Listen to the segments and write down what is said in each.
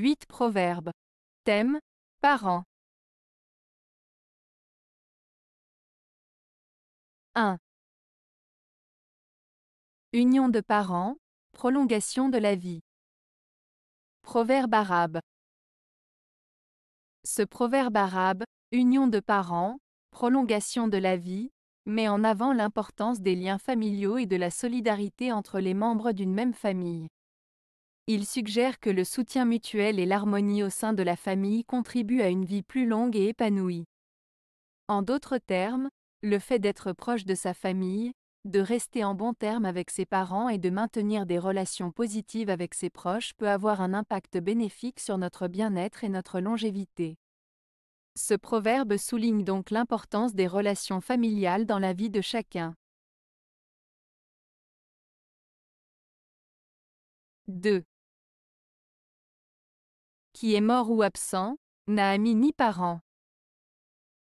8 Proverbes. Thème Parents. 1. Union de parents, prolongation de la vie. Proverbe arabe. Ce proverbe arabe, union de parents, prolongation de la vie, met en avant l'importance des liens familiaux et de la solidarité entre les membres d'une même famille. Il suggère que le soutien mutuel et l'harmonie au sein de la famille contribuent à une vie plus longue et épanouie. En d'autres termes, le fait d'être proche de sa famille, de rester en bon terme avec ses parents et de maintenir des relations positives avec ses proches peut avoir un impact bénéfique sur notre bien-être et notre longévité. Ce proverbe souligne donc l'importance des relations familiales dans la vie de chacun. 2 qui est mort ou absent, n'a ami ni parent.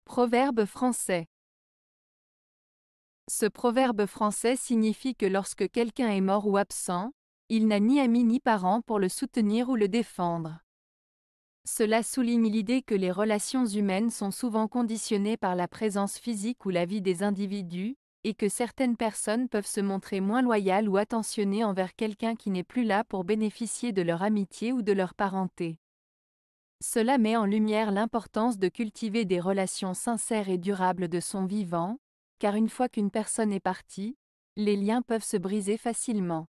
Proverbe français Ce proverbe français signifie que lorsque quelqu'un est mort ou absent, il n'a ni ami ni parent pour le soutenir ou le défendre. Cela souligne l'idée que les relations humaines sont souvent conditionnées par la présence physique ou la vie des individus, et que certaines personnes peuvent se montrer moins loyales ou attentionnées envers quelqu'un qui n'est plus là pour bénéficier de leur amitié ou de leur parenté. Cela met en lumière l'importance de cultiver des relations sincères et durables de son vivant, car une fois qu'une personne est partie, les liens peuvent se briser facilement.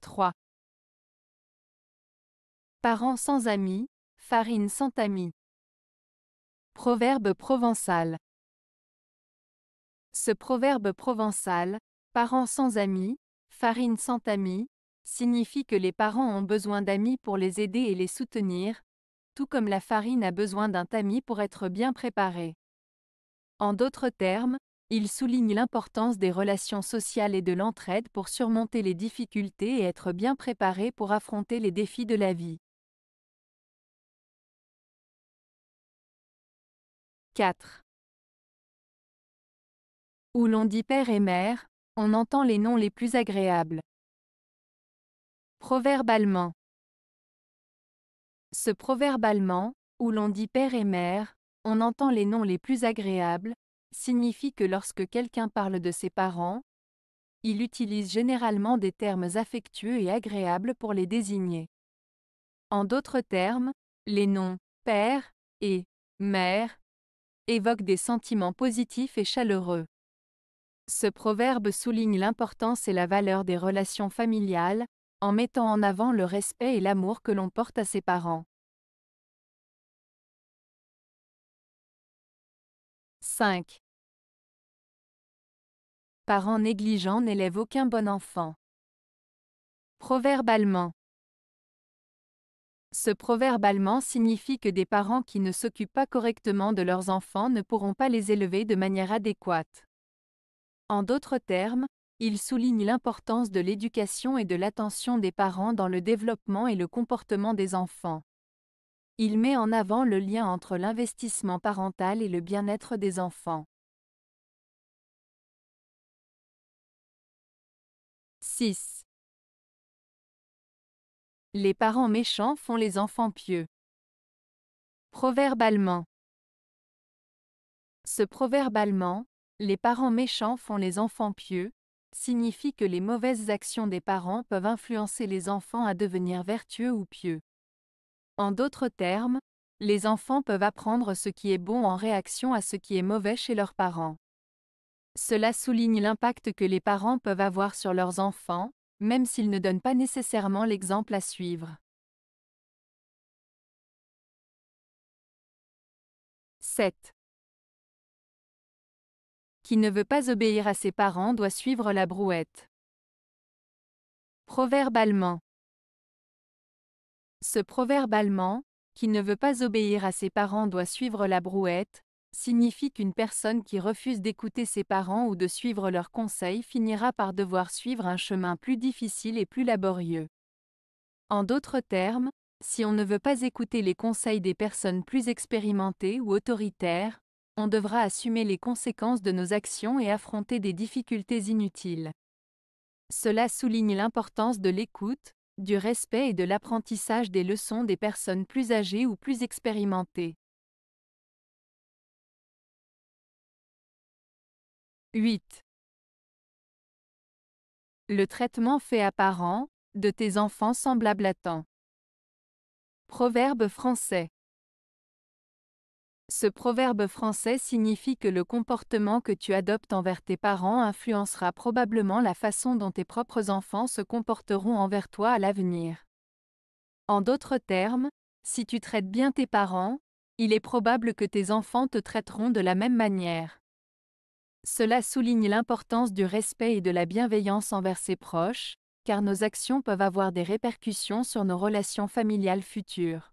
3. Parents sans amis, farine sans amis Proverbe provençal. Ce proverbe provençal, parents sans amis, farine sans amis signifie que les parents ont besoin d'amis pour les aider et les soutenir, tout comme la farine a besoin d'un tamis pour être bien préparée. En d'autres termes, il souligne l'importance des relations sociales et de l'entraide pour surmonter les difficultés et être bien préparé pour affronter les défis de la vie. 4. Où l'on dit père et mère, on entend les noms les plus agréables. Proverbe allemand. Ce proverbe allemand, où l'on dit père et mère, on entend les noms les plus agréables, signifie que lorsque quelqu'un parle de ses parents, il utilise généralement des termes affectueux et agréables pour les désigner. En d'autres termes, les noms père et mère évoquent des sentiments positifs et chaleureux. Ce proverbe souligne l'importance et la valeur des relations familiales, en mettant en avant le respect et l'amour que l'on porte à ses parents. 5. Parents négligents n'élèvent aucun bon enfant. Proverbe allemand. Ce proverbe allemand signifie que des parents qui ne s'occupent pas correctement de leurs enfants ne pourront pas les élever de manière adéquate. En d'autres termes, il souligne l'importance de l'éducation et de l'attention des parents dans le développement et le comportement des enfants. Il met en avant le lien entre l'investissement parental et le bien-être des enfants. 6. Les parents méchants font les enfants pieux. Proverbe allemand. Ce proverbe allemand, les parents méchants font les enfants pieux, signifie que les mauvaises actions des parents peuvent influencer les enfants à devenir vertueux ou pieux. En d'autres termes, les enfants peuvent apprendre ce qui est bon en réaction à ce qui est mauvais chez leurs parents. Cela souligne l'impact que les parents peuvent avoir sur leurs enfants, même s'ils ne donnent pas nécessairement l'exemple à suivre. « 7 qui ne veut pas obéir à ses parents doit suivre la brouette. Proverbe allemand. Ce proverbe allemand, qui ne veut pas obéir à ses parents doit suivre la brouette, signifie qu'une personne qui refuse d'écouter ses parents ou de suivre leurs conseils finira par devoir suivre un chemin plus difficile et plus laborieux. En d'autres termes, si on ne veut pas écouter les conseils des personnes plus expérimentées ou autoritaires, on devra assumer les conséquences de nos actions et affronter des difficultés inutiles. Cela souligne l'importance de l'écoute, du respect et de l'apprentissage des leçons des personnes plus âgées ou plus expérimentées. 8. Le traitement fait apparent de tes enfants semblables à temps. Proverbe français. Ce proverbe français signifie que le comportement que tu adoptes envers tes parents influencera probablement la façon dont tes propres enfants se comporteront envers toi à l'avenir. En d'autres termes, si tu traites bien tes parents, il est probable que tes enfants te traiteront de la même manière. Cela souligne l'importance du respect et de la bienveillance envers ses proches, car nos actions peuvent avoir des répercussions sur nos relations familiales futures.